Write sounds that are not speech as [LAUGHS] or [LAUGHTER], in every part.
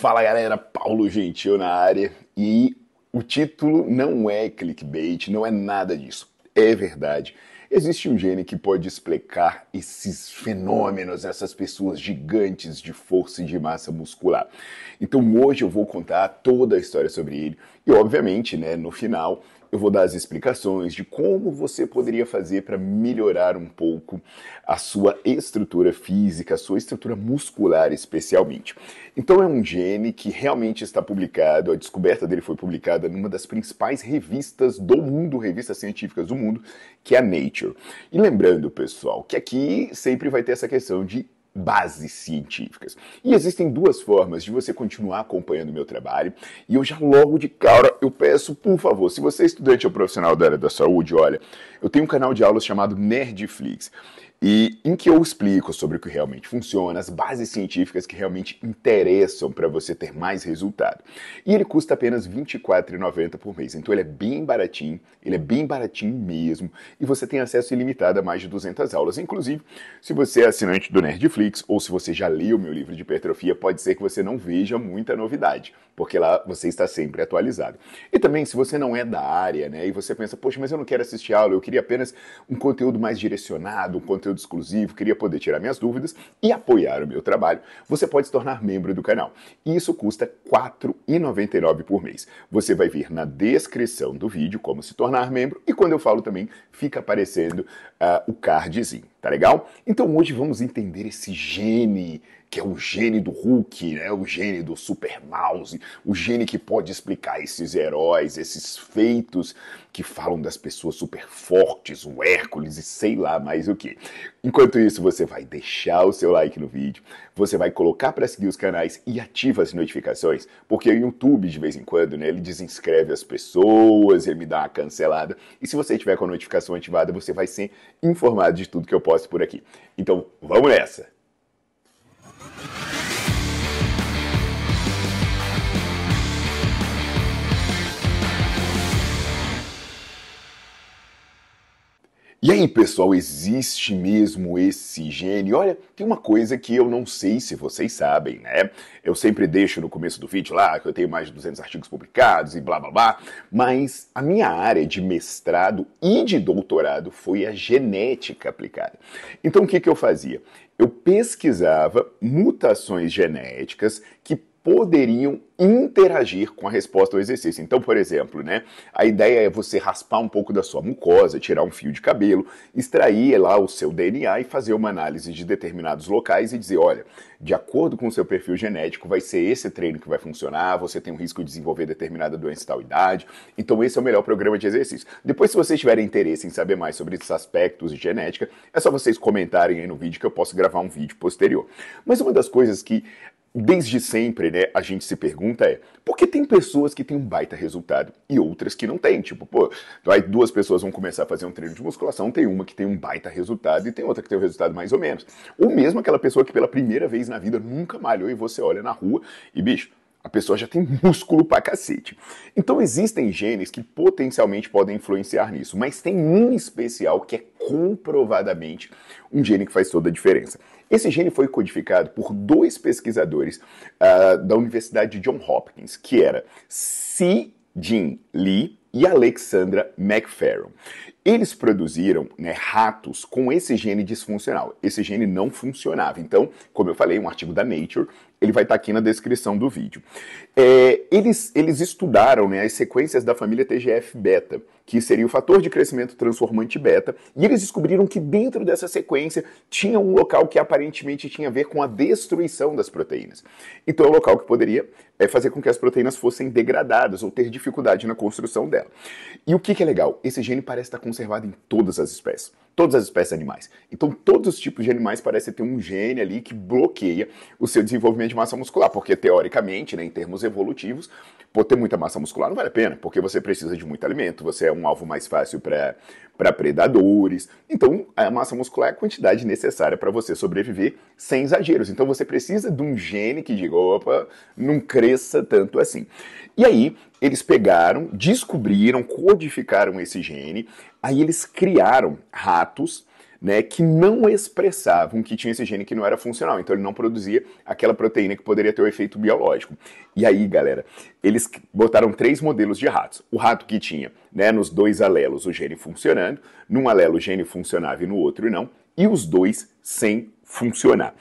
Fala galera, Paulo Gentil na área e o título não é clickbait, não é nada disso, é verdade. Existe um gene que pode explicar esses fenômenos, essas pessoas gigantes de força e de massa muscular. Então hoje eu vou contar toda a história sobre ele e, obviamente, né, no final eu vou dar as explicações de como você poderia fazer para melhorar um pouco a sua estrutura física, a sua estrutura muscular especialmente. Então é um gene que realmente está publicado, a descoberta dele foi publicada numa das principais revistas do mundo, revistas científicas do mundo, que é a Nature. E lembrando, pessoal, que aqui sempre vai ter essa questão de bases científicas. E existem duas formas de você continuar acompanhando o meu trabalho, e eu já logo de cara eu peço, por favor, se você é estudante ou profissional da área da saúde, olha, eu tenho um canal de aulas chamado Nerdflix e em que eu explico sobre o que realmente funciona, as bases científicas que realmente interessam para você ter mais resultado. E ele custa apenas R$ 24,90 por mês, então ele é bem baratinho, ele é bem baratinho mesmo, e você tem acesso ilimitado a mais de 200 aulas. Inclusive, se você é assinante do Nerdflix ou se você já leu meu livro de hipertrofia, pode ser que você não veja muita novidade, porque lá você está sempre atualizado. E também, se você não é da área, né, e você pensa, poxa, mas eu não quero assistir aula, eu queria apenas um conteúdo mais direcionado, um conteúdo conteúdo exclusivo, queria poder tirar minhas dúvidas e apoiar o meu trabalho, você pode se tornar membro do canal. E isso custa R$ 4,99 por mês. Você vai ver na descrição do vídeo como se tornar membro e quando eu falo também fica aparecendo uh, o cardzinho tá legal? Então hoje vamos entender esse gene, que é o gene do Hulk, né? o gene do Super Mouse, o gene que pode explicar esses heróis, esses feitos que falam das pessoas super fortes, o Hércules e sei lá mais o que. Enquanto isso, você vai deixar o seu like no vídeo, você vai colocar para seguir os canais e ativa as notificações, porque o YouTube de vez em quando, né, ele desinscreve as pessoas, e me dá uma cancelada. E se você tiver com a notificação ativada, você vai ser informado de tudo que eu posto por aqui. Então, vamos nessa. Bem, pessoal, existe mesmo esse gene. Olha, tem uma coisa que eu não sei se vocês sabem, né? Eu sempre deixo no começo do vídeo lá que eu tenho mais de 200 artigos publicados e blá blá blá, mas a minha área de mestrado e de doutorado foi a genética aplicada. Então, o que, que eu fazia? Eu pesquisava mutações genéticas que poderiam interagir com a resposta ao exercício. Então, por exemplo, né, a ideia é você raspar um pouco da sua mucosa, tirar um fio de cabelo, extrair lá o seu DNA e fazer uma análise de determinados locais e dizer, olha, de acordo com o seu perfil genético, vai ser esse treino que vai funcionar, você tem um risco de desenvolver determinada doença tal idade, então esse é o melhor programa de exercício. Depois, se vocês tiverem interesse em saber mais sobre esses aspectos de genética, é só vocês comentarem aí no vídeo que eu posso gravar um vídeo posterior. Mas uma das coisas que Desde sempre, né, a gente se pergunta é, por que tem pessoas que têm um baita resultado e outras que não têm? Tipo, pô, aí duas pessoas vão começar a fazer um treino de musculação, tem uma que tem um baita resultado e tem outra que tem um resultado mais ou menos. Ou mesmo aquela pessoa que pela primeira vez na vida nunca malhou e você olha na rua e, bicho, a pessoa já tem [LAUGHS] músculo pra cacete. Então existem genes que potencialmente podem influenciar nisso, mas tem um especial que é comprovadamente um gene que faz toda a diferença. Esse gene foi codificado por dois pesquisadores uh, da Universidade de Johns Hopkins, que era Si Jin Lee e Alexandra McFerron. Eles produziram né, ratos com esse gene disfuncional. Esse gene não funcionava. Então, como eu falei, um artigo da Nature ele vai estar tá aqui na descrição do vídeo. É, eles, eles estudaram né, as sequências da família TGF-beta, que seria o fator de crescimento transformante beta, e eles descobriram que dentro dessa sequência tinha um local que aparentemente tinha a ver com a destruição das proteínas. Então é um local que poderia é, fazer com que as proteínas fossem degradadas ou ter dificuldade na construção dela. E o que, que é legal? Esse gene parece estar conservado em todas as espécies todas as espécies animais. Então, todos os tipos de animais parecem ter um gene ali que bloqueia o seu desenvolvimento de massa muscular, porque teoricamente, né, em termos evolutivos, por ter muita massa muscular não vale a pena, porque você precisa de muito alimento, você é um alvo mais fácil para predadores. Então, a massa muscular é a quantidade necessária para você sobreviver sem exageros. Então, você precisa de um gene que diga, opa, não cresça tanto assim. E aí, eles pegaram, descobriram, codificaram esse gene, aí eles criaram ratos né, que não expressavam que tinha esse gene que não era funcional, então ele não produzia aquela proteína que poderia ter o um efeito biológico. E aí, galera, eles botaram três modelos de ratos. O rato que tinha né, nos dois alelos o gene funcionando, num alelo o gene funcionava e no outro não, e os dois sem funcionar.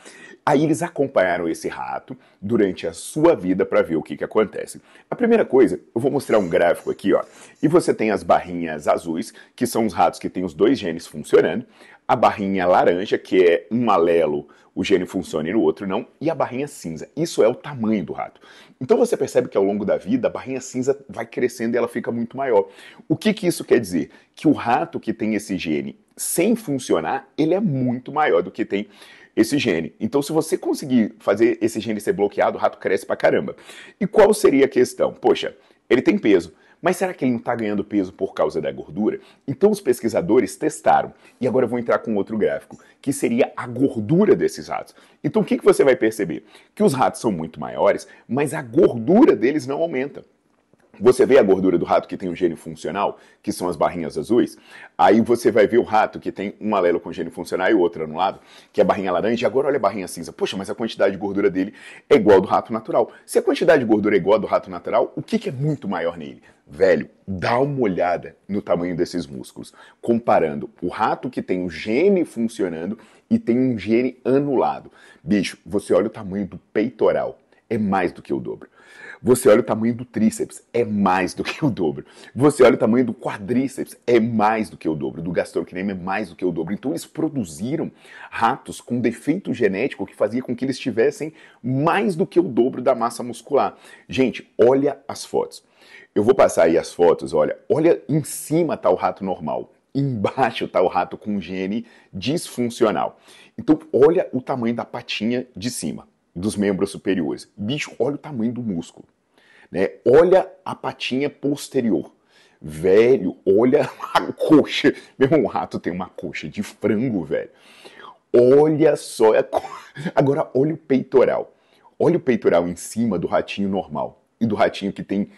Aí eles acompanharam esse rato durante a sua vida para ver o que, que acontece. A primeira coisa, eu vou mostrar um gráfico aqui, ó. E você tem as barrinhas azuis, que são os ratos que têm os dois genes funcionando, a barrinha laranja, que é um alelo, o gene funciona e no outro não, e a barrinha cinza. Isso é o tamanho do rato. Então você percebe que ao longo da vida a barrinha cinza vai crescendo e ela fica muito maior. O que, que isso quer dizer? Que o rato que tem esse gene sem funcionar, ele é muito maior do que tem esse gene. Então, se você conseguir fazer esse gene ser bloqueado, o rato cresce pra caramba. E qual seria a questão? Poxa, ele tem peso. Mas será que ele não está ganhando peso por causa da gordura? Então os pesquisadores testaram. E agora eu vou entrar com outro gráfico, que seria a gordura desses ratos. Então o que, que você vai perceber? Que os ratos são muito maiores, mas a gordura deles não aumenta. Você vê a gordura do rato que tem o gene funcional, que são as barrinhas azuis. Aí você vai ver o rato que tem um alelo com gene funcional e outro anulado, que é a barrinha laranja. E agora olha a barrinha cinza. Poxa, mas a quantidade de gordura dele é igual do rato natural. Se a quantidade de gordura é igual do rato natural, o que, que é muito maior nele? Velho, dá uma olhada no tamanho desses músculos, comparando o rato que tem o gene funcionando e tem um gene anulado. Bicho, você olha o tamanho do peitoral, é mais do que o dobro. Você olha o tamanho do tríceps, é mais do que o dobro. Você olha o tamanho do quadríceps, é mais do que o dobro. Do gastrocnêmio, é mais do que o dobro. Então eles produziram ratos com defeito genético que fazia com que eles tivessem mais do que o dobro da massa muscular. Gente, olha as fotos. Eu vou passar aí as fotos, olha. Olha em cima tá o rato normal embaixo está o rato com gene disfuncional. Então, olha o tamanho da patinha de cima dos membros superiores. Bicho, olha o tamanho do músculo. Né? Olha a patinha posterior. Velho, olha [LAUGHS] a coxa. Meu irmão, o rato tem uma coxa de frango, velho. Olha só. A é co... [LAUGHS] Agora, olha o peitoral. Olha o peitoral em cima do ratinho normal e do ratinho que tem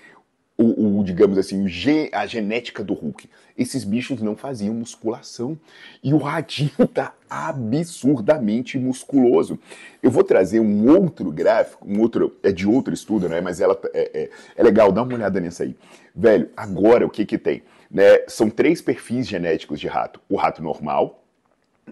o, o, digamos assim, o a genética do Hulk. Esses bichos não faziam musculação. E o Radinho tá absurdamente musculoso. Eu vou trazer um outro gráfico, um outro. É de outro estudo, né? Mas ela é, é, é legal, dá uma olhada nessa aí. Velho, agora o que que tem? Né? São três perfis genéticos de rato. O rato normal,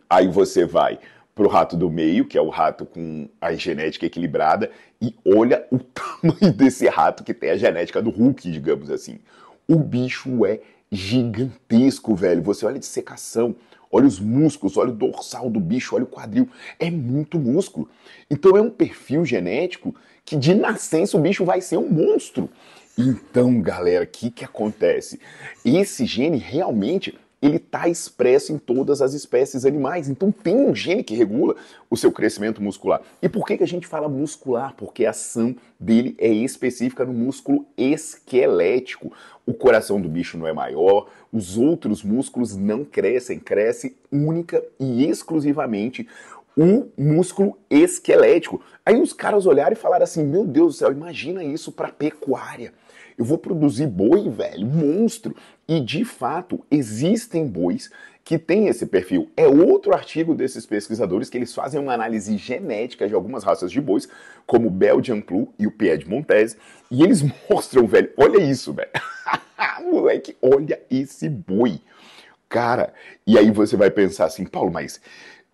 aí você vai para o rato do meio, que é o rato com a genética equilibrada, e olha o [LAUGHS] tamanho desse rato que tem a genética do Hulk, digamos assim. O bicho é gigantesco, velho. Você olha a dissecação, olha os músculos, olha o dorsal do bicho, olha o quadril. É muito músculo. Então é um perfil genético que de nascença o bicho vai ser um monstro. Então, galera, o que, que acontece? Esse gene realmente ele está expresso em todas as espécies animais. Então tem um gene que regula o seu crescimento muscular. E por que, que a gente fala muscular? Porque a ação dele é específica no músculo esquelético. O coração do bicho não é maior, os outros músculos não crescem, cresce única e exclusivamente o músculo esquelético. Aí os caras olharam e falaram assim: meu Deus do céu, imagina isso para pecuária eu vou produzir boi, velho, monstro. E de fato, existem bois que têm esse perfil. É outro artigo desses pesquisadores que eles fazem uma análise genética de algumas raças de bois, como o Belgian Blue e o piedmontese, e eles [LAUGHS] mostram, velho, olha isso, velho. [LAUGHS] Moleque, olha esse boi. Cara, e aí você vai pensar assim, Paulo, mas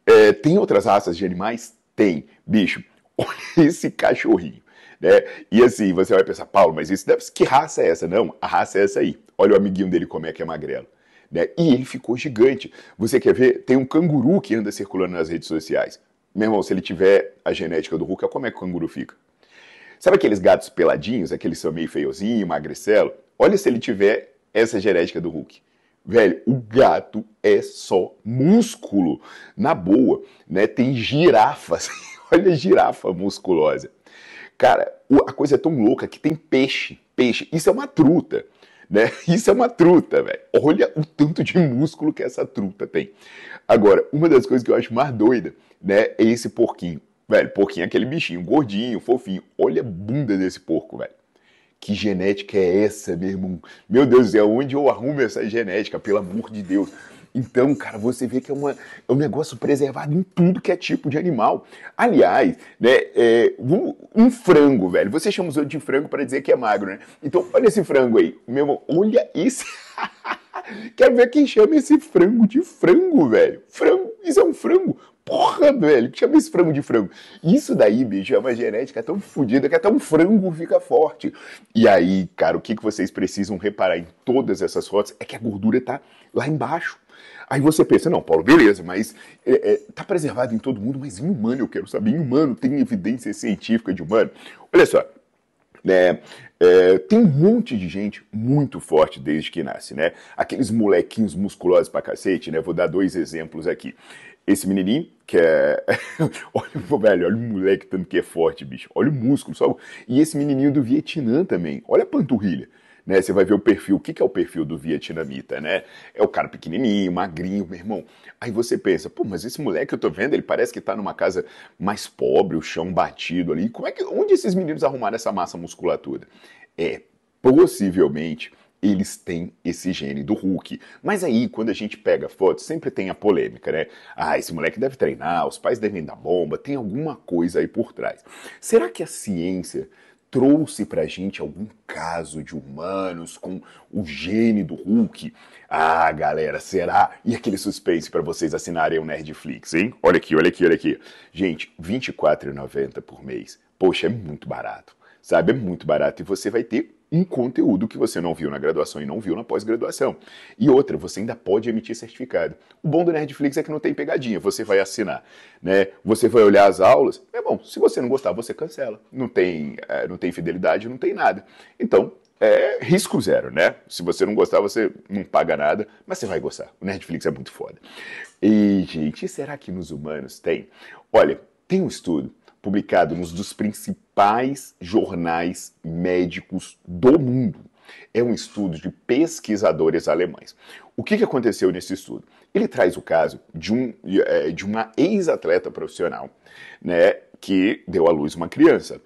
é, tem outras raças de animais? Tem. Bicho, [LAUGHS] olha esse cachorrinho. Né? E assim, você vai pensar, Paulo, mas isso deve que raça é essa? Não, a raça é essa aí. Olha o amiguinho dele como é que é magrelo. Né? E ele ficou gigante. Você quer ver? Tem um canguru que anda circulando nas redes sociais. Meu irmão, se ele tiver a genética do Hulk, como é que o canguru fica? Sabe aqueles gatos peladinhos, aqueles são meio feiozinho, magrecelo? Olha se ele tiver essa genética do Hulk. Velho, o gato é só músculo. Na boa, né? Tem girafas. [LAUGHS] Olha a girafa musculosa. Cara, a coisa é tão louca que tem peixe, peixe. Isso é uma truta, né? [LAUGHS] Isso é uma truta, velho. Olha o tanto de músculo que essa truta tem. Agora, uma das coisas que eu acho mais doida, né, é esse porquinho. Velho, porquinho é aquele bichinho gordinho, fofinho. Olha a bunda desse porco, velho. Que genética é essa, meu irmão? Meu Deus, é onde eu arrumo essa genética, pelo amor de Deus. Então, cara, você vê que é, uma, é um negócio preservado em tudo que é tipo de animal. Aliás, né, é, um, um, frango, velho. Você chama os outros de frango para dizer que é magro, né? Então, olha esse frango aí. Meu irmão, olha esse. [LAUGHS] Quero ver quem chama esse frango de frango, velho. Frango, isso é um frango. Porra, velho, que chama esse frango de frango? Isso daí, bicho, é uma genética tão fodida que até um frango fica forte. E aí, cara, o que, que vocês precisam reparar em todas essas fotos é que a gordura tá lá embaixo. Aí você pensa, não, Paulo, beleza, mas é, é, tá preservado em todo mundo, mas em humano eu quero saber, em humano tem evidência científica de humano? Olha só, né? É, tem um monte de gente muito forte desde que nasce, né? Aqueles molequinhos musculosos pra cacete, né? Vou dar dois exemplos aqui esse menininho, que é. [LAUGHS] olha, velho, olha o moleque tanto que é forte, bicho. Olha o músculo, só. E esse menininho do Vietnã também. Olha a panturrilha. Né, você vai ver o perfil. O que, que é o perfil do vietnamita, né? É o cara pequenininho, magrinho, meu irmão. Aí você pensa, pô, mas esse moleque que eu tô vendo, ele parece que tá numa casa mais pobre, o chão batido ali. Como é que, onde esses meninos arrumaram essa massa musculatura? É possivelmente eles têm esse gene do Hulk. Mas aí, quando a gente pega foto, sempre tem a polêmica, né? Ah, esse moleque deve treinar, os pais devem dar bomba, tem alguma coisa aí por trás. Será que a ciência trouxe pra gente algum caso de humanos com o gene do Hulk? Ah, galera, será? E aquele suspense para vocês assinarem o Nerdflix, hein? Olha aqui, olha aqui, olha aqui. Gente, R$24,90 24,90 por mês. Poxa, é muito barato sabe? É muito barato e você vai ter um conteúdo que você não viu na graduação e não viu na pós-graduação. E outra, você ainda pode emitir certificado. O bom do Netflix é que não tem pegadinha, você vai assinar, né? Você vai olhar as aulas, é bom, se você não gostar, você cancela. Não tem, é, não tem fidelidade, não tem nada. Então, é risco zero, né? Se você não gostar, você não paga nada, mas você vai gostar. O Netflix é muito foda. E, gente, será que nos humanos tem? Olha, tem um estudo publicado nos dos principais jornais médicos do mundo. É um estudo de pesquisadores alemães. O que, que aconteceu nesse estudo? Ele traz o caso de, um, eh, de uma ex-atleta profissional né, que deu à luz uma criança.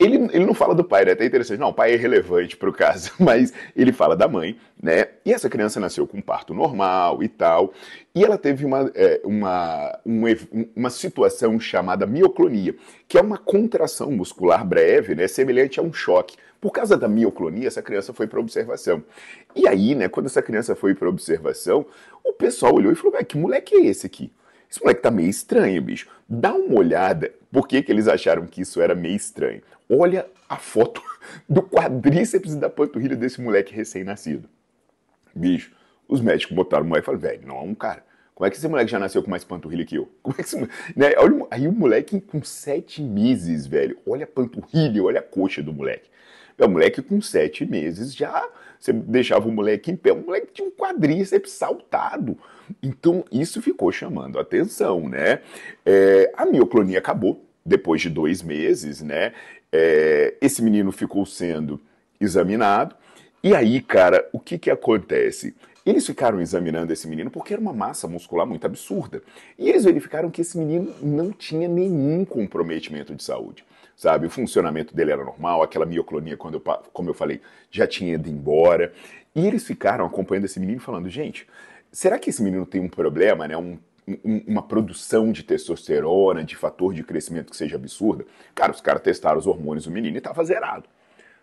Ele, ele não fala do pai, né? É até interessante. Não, o pai é relevante para o caso, [LAUGHS] mas ele fala da mãe, né? E essa criança nasceu com parto normal e tal. E ela teve uma, é, uma, uma, uma situação chamada mioclonia, que é uma contração muscular breve, né? Semelhante a um choque. Por causa da mioclonia, essa criança foi para observação. E aí, né, quando essa criança foi para observação, o pessoal olhou e falou: que moleque é esse aqui? Esse moleque tá meio estranho, bicho. Dá uma olhada. Por que, que eles acharam que isso era meio estranho? Olha a foto [LAUGHS] do quadríceps da panturrilha desse moleque recém-nascido. Bicho, os médicos botaram moleque e falaram, velho, não é um cara. Como é que esse moleque já nasceu com mais panturrilha que eu? [LAUGHS] Como é que esse né? Olha, aí o moleque com sete meses, velho. Olha a panturrilha, olha a coxa do moleque. É, o moleque com sete meses já você deixava o moleque em pé, o moleque tinha um quadríceps saltado. Então isso ficou chamando a atenção, né? É, a mioclonia acabou depois de dois meses, né? É, esse menino ficou sendo examinado. E aí, cara, o que que acontece? Eles ficaram examinando esse menino porque era uma massa muscular muito absurda. E eles verificaram que esse menino não tinha nenhum comprometimento de saúde sabe? O funcionamento dele era normal, aquela mioclonia, quando eu, como eu falei, já tinha ido embora. E eles ficaram acompanhando esse menino falando, gente, será que esse menino tem um problema, né? Um, um, uma produção de testosterona, de fator de crescimento que seja absurda? Cara, os caras testaram os hormônios do menino e estava zerado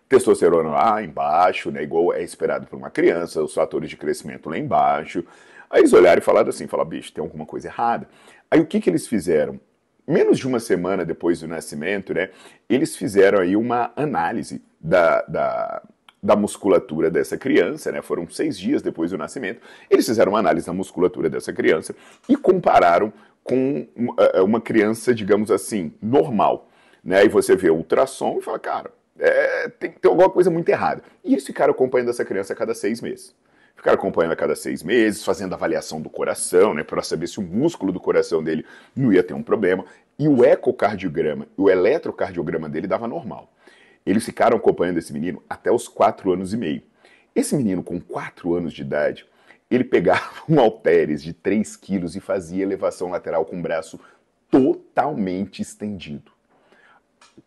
testosterona lá embaixo, né, igual é esperado para uma criança, os fatores de crescimento lá embaixo. Aí eles olharam e falaram assim, falaram, bicho, tem alguma coisa errada. Aí o que, que eles fizeram? menos de uma semana depois do nascimento, né, eles fizeram aí uma análise da, da, da musculatura dessa criança, né? Foram seis dias depois do nascimento. Eles fizeram uma análise da musculatura dessa criança e compararam com eh, uma criança, digamos assim, normal, né? E você vê o ultrassom e fala, cara, é, tem, tem alguma coisa muito errada. E eles ficaram acompanhando essa criança a cada seis meses. Ficar acompanhando a cada seis meses, fazendo avaliação do coração, né, para saber se o músculo do coração dele não ia ter um problema. E o ecocardiograma, o eletrocardiograma dele dava normal. Eles ficaram acompanhando esse menino até os quatro anos e meio. Esse menino com quatro anos de idade, ele pegava um halteres de 3 quilos e fazia elevação lateral com o braço totalmente estendido.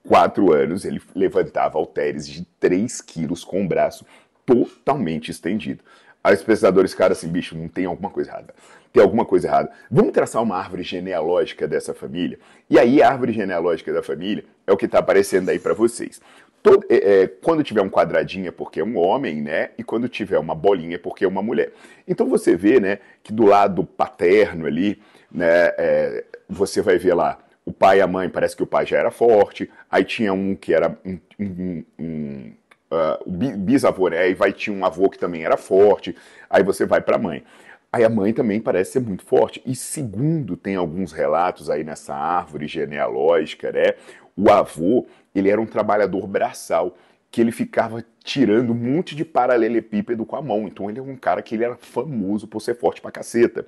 Quatro anos, ele levantava halteres de 3 quilos com o braço totalmente estendido. Aí os pesquisadores ficaram assim, bicho, não tem alguma coisa errada. Tem alguma coisa errada. Vamos traçar uma árvore genealógica dessa família? E aí a árvore genealógica da família é o que está aparecendo aí para vocês. Todo, é, é, quando tiver um quadradinho é porque é um homem, né? E quando tiver uma bolinha é porque é uma mulher. Então você vê, né, que do lado paterno ali, né, é, você vai ver lá o pai e a mãe, parece que o pai já era forte, aí tinha um que era um, um, um ah, o uh, bisavô, né? Aí vai tinha um avô que também era forte, aí você vai para a mãe. Aí a mãe também parece ser muito forte. E segundo, tem alguns relatos aí nessa árvore genealógica, né? O avô, ele era um trabalhador braçal, que ele ficava tirando um monte de paralelepípedo com a mão. Então ele é um cara que ele era famoso por ser forte pra caceta.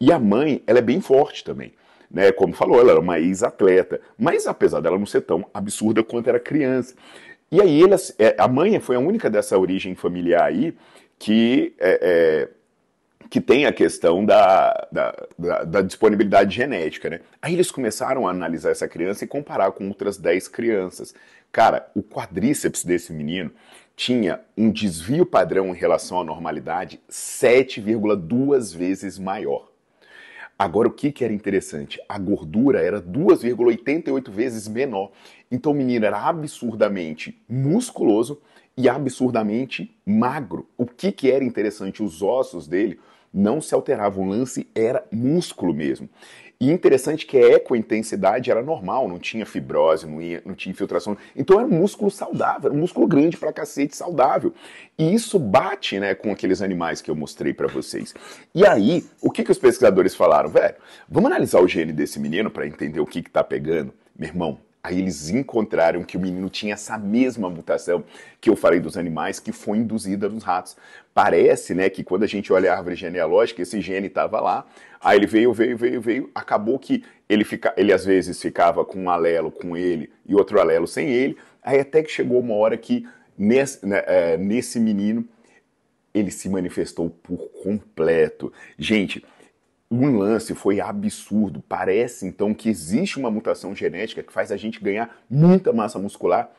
E a mãe, ela é bem forte também. Né, como falou, ela era uma ex-atleta, mas apesar dela não ser tão absurda quanto era criança. E aí ele, é, a mãe foi a única dessa origem familiar aí que é, é, que tem a questão da, da, da, da, disponibilidade genética, né? Aí eles começaram a analisar essa criança e comparar com outras 10 crianças. Cara, o quadríceps desse menino tinha um desvio padrão em relação à normalidade 7,2 vezes maior. Agora, o que, que era interessante? A gordura era 2,88 vezes menor. Então o menino era absurdamente musculoso e absurdamente magro. O que, que era interessante, os ossos dele não se alteravam, o lance era músculo mesmo. E interessante que a eco-intensidade era normal, não tinha fibrose, não, ia, não tinha infiltração. Então era um músculo saudável, era um músculo grande pra cacete, saudável. E isso bate né, com aqueles animais que eu mostrei para vocês. E aí, o que, que os pesquisadores falaram? Velho, vamos analisar o gene desse menino para entender o que, que tá pegando? Meu irmão, Aí eles encontraram que o menino tinha essa mesma mutação que eu falei dos animais, que foi induzida nos ratos. Parece, né, que quando a gente olha a árvore genealógica, esse gene estava lá, aí ele veio, veio, veio, veio, acabou que ele, fica, ele às vezes ficava com um alelo com ele e outro alelo sem ele, aí até que chegou uma hora que nesse, né, é, nesse menino ele se manifestou por completo. Gente, um lance foi absurdo. Parece então que existe uma mutação genética que faz a gente ganhar muita massa muscular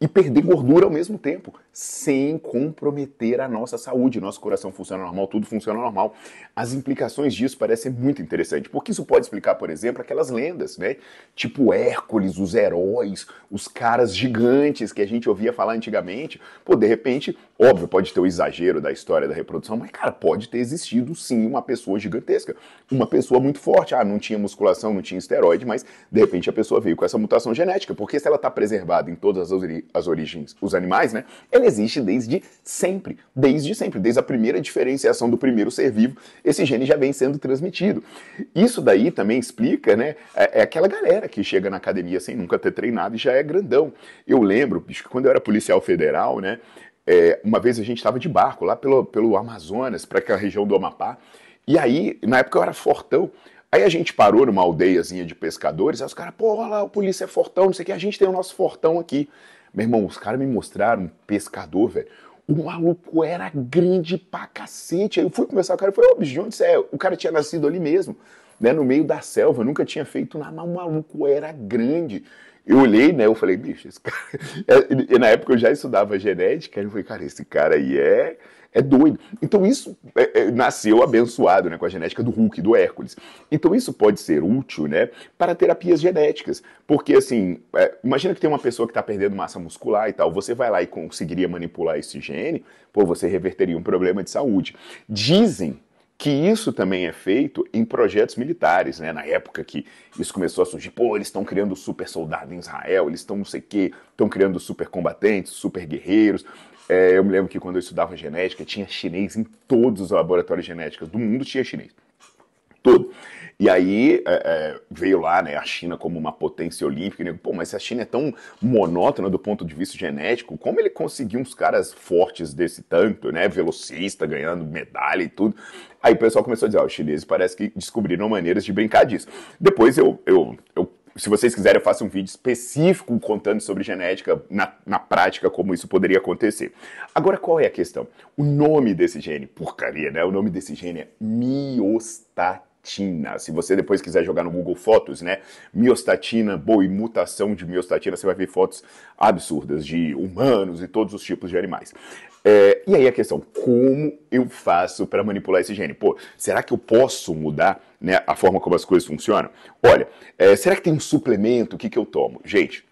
e perder gordura ao mesmo tempo, sem comprometer a nossa saúde. Nosso coração funciona normal, tudo funciona normal. As implicações disso parecem muito interessantes, porque isso pode explicar, por exemplo, aquelas lendas, né? Tipo Hércules, os heróis, os caras gigantes que a gente ouvia falar antigamente. Pô, de repente, Óbvio, pode ter o exagero da história da reprodução, mas, cara, pode ter existido sim uma pessoa gigantesca. Uma pessoa muito forte. Ah, não tinha musculação, não tinha esteroide, mas de repente a pessoa veio com essa mutação genética. Porque se ela está preservada em todas as, ori as origens, os animais, né? Ela existe desde sempre. Desde sempre. Desde a primeira diferenciação do primeiro ser vivo, esse gene já vem sendo transmitido. Isso daí também explica, né? É, é aquela galera que chega na academia sem nunca ter treinado e já é grandão. Eu lembro, bicho, que quando eu era policial federal, né? É, uma vez a gente estava de barco lá pelo, pelo Amazonas, para aquela região do Amapá, e aí, na época eu era fortão, aí a gente parou numa aldeiazinha de pescadores, aí os caras, pô, olha lá, o polícia é fortão, não sei o que, a gente tem o nosso fortão aqui. Meu irmão, os caras me mostraram um pescador, velho, o maluco era grande pra cacete. Aí eu fui conversar com o cara e falei, ô é? O cara tinha nascido ali mesmo, né? No meio da selva, nunca tinha feito nada, mas o maluco era grande eu olhei, né? Eu falei, bicho, esse cara. [LAUGHS] É, e na época eu já estudava genética, eu falei, cara, esse cara aí é, é doido. Então isso é, é, nasceu abençoado né, com a genética do Hulk, do Hércules. Então isso pode ser útil né, para terapias genéticas. Porque assim, é, imagina que tem uma pessoa que está perdendo massa muscular e tal, você vai lá e conseguiria manipular esse gene, pô, você reverteria um problema de saúde. Dizem que isso também é feito em projetos militares, né? Na época que isso começou a surgir, pô, eles estão criando super soldado em Israel, eles estão não sei o quê, estão criando super combatentes, super guerreiros. É, eu me lembro que quando eu estudava genética, tinha chinês em todos os laboratórios genéticos do mundo, tinha chinês todo. E aí é, é, veio lá né, a China como uma potência olímpica. E, né, Pô, mas a China é tão monótona do ponto de vista genético, como ele conseguiu uns caras fortes desse tanto, né? Velocista, ganhando medalha e tudo. Aí o pessoal começou a dizer: ó, os chineses parece que descobriram maneiras de brincar disso. Depois eu, eu, eu se vocês quiserem, eu faço um vídeo específico contando sobre genética na, na prática, como isso poderia acontecer. Agora, qual é a questão? O nome desse gene, porcaria, né? O nome desse gene é miostatina miostatina. Se você depois quiser jogar no Google Fotos, né? Miostatina, boa e mutação de miostatina, você vai ver fotos absurdas de humanos e todos os tipos de animais. É, e aí a questão, como eu faço para manipular esse gene? Pô, será que eu posso mudar né, a forma como as coisas funcionam? Olha, é, será que tem um suplemento? O que, que eu tomo? Gente,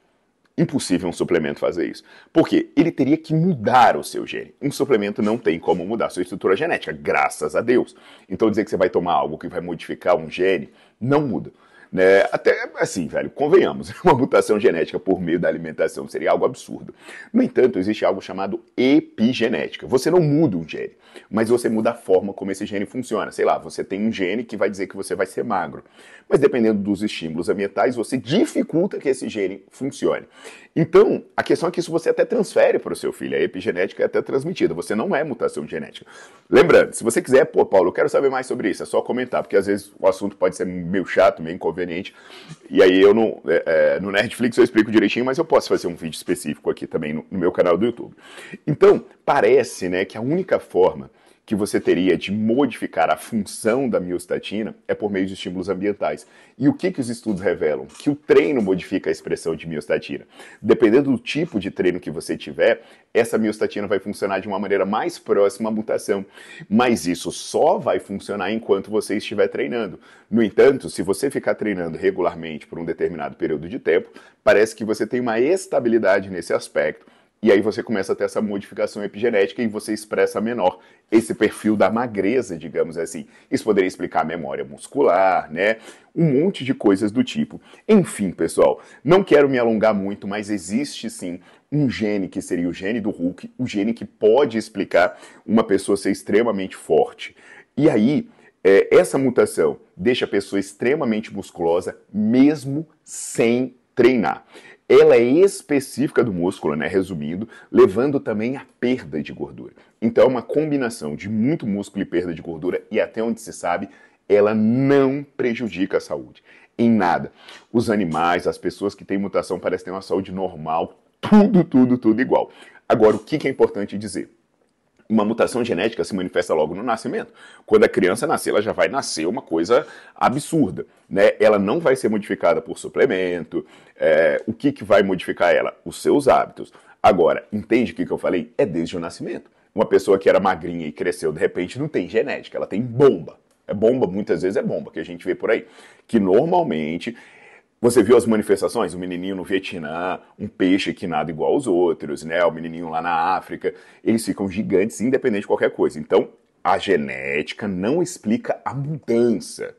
impossível um suplemento fazer isso. porque Ele teria que mudar o seu gene. Um suplemento não tem como mudar sua estrutura genética, graças a Deus. Então dizer que você vai tomar algo que vai modificar um gene não muda. Né? Até assim, velho, convenhamos, [LAUGHS] uma mutação genética por meio da alimentação seria algo absurdo. No entanto, existe algo chamado epigenética. Você não muda um gene, mas você muda a forma como esse gene funciona. Sei lá, você tem um gene que vai dizer que você vai ser magro, mas dependendo dos estímulos ambientais, você dificulta que esse gene funcione. Então, a questão é que isso você até transfere para o seu filho. A epigenética é até transmitida, você não é mutação genética. Lembrando, se você quiser, pô, Paulo, eu quero saber mais sobre isso, é só comentar, porque às vezes o assunto pode ser meio chato, meio inconveniente conveniente. E aí eu não. É, é, no Netflix eu explico direitinho, mas eu posso fazer um vídeo específico aqui também no, no meu canal do YouTube. Então, parece né, que a única forma que você teria de modificar a função da miostatina é por meio de estímulos ambientais. E o que, que os estudos revelam? Que o treino modifica a expressão de miostatina. Dependendo do tipo de treino que você tiver, essa miostatina vai funcionar de uma maneira mais próxima à mutação. Mas isso só vai funcionar enquanto você estiver treinando. No entanto, se você ficar treinando regularmente por um determinado período de tempo, parece que você tem uma estabilidade nesse aspecto e aí você começa a ter essa modificação epigenética e você expressa menor esse perfil da magreza, digamos assim. Isso poderia explicar a memória muscular, né? Um monte de coisas do tipo. Enfim, pessoal, não quero me alongar muito, mas existe sim um gene que seria o gene do Hulk, o gene que pode explicar uma pessoa ser extremamente forte. E aí, é, essa mutação deixa a pessoa extremamente musculosa, mesmo sem treinar ela é específica do músculo, né? Resumindo, levando também à perda de gordura. Então, é uma combinação de muito músculo e perda de gordura, e até onde se sabe, ela não prejudica a saúde em nada. Os animais, as pessoas que têm mutação parecem ter uma saúde normal, tudo, tudo, tudo igual. Agora, o que é importante dizer? uma mutação genética se manifesta logo no nascimento. Quando a criança nascer, ela já vai nascer uma coisa absurda. Né? Ela não vai ser modificada por suplemento. É, o que, que vai modificar ela? Os seus hábitos. Agora, entende o que, que eu falei? É desde o nascimento. Uma pessoa que era magrinha e cresceu, de repente, não tem genética, ela tem bomba. É bomba, muitas vezes é bomba, que a gente vê por aí. Que normalmente você viu as manifestações? O um menininho no Vietnã, um peixe que nada igual aos outros, né? O menininho lá na África, eles ficam gigantes independente de qualquer coisa. Então, a genética não explica a mudança.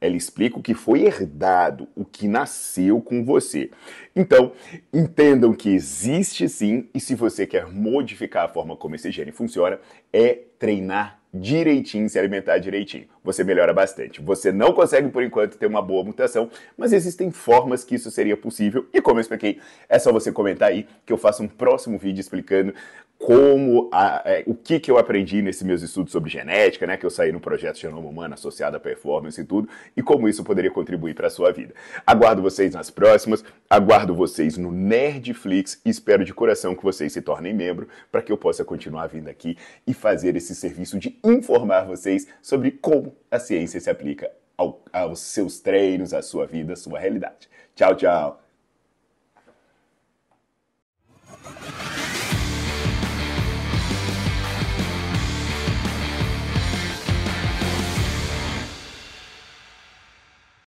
Ela explica o que foi herdado, o que nasceu com você. Então, entendam que existe sim, e se você quer modificar a forma como esse gene funciona, é treinar direitinho, se alimentar direitinho você melhora bastante. Você não consegue, por enquanto, ter uma boa mutação, mas existem formas que isso seria possível. E como eu expliquei, é só você comentar aí que eu faço um próximo vídeo explicando como a, é, o que, que eu aprendi nesses meus estudos sobre genética, né, que eu saí no projeto Genoma Humano associado à performance e tudo, e como isso poderia contribuir para a sua vida. Aguardo vocês nas próximas, aguardo vocês no Nerdflix e espero de coração que vocês se tornem membro para que eu possa continuar vindo aqui e fazer esse serviço de informar vocês sobre como a ciência se aplica ao, aos seus treinos, à sua vida, à sua realidade. Tchau, tchau!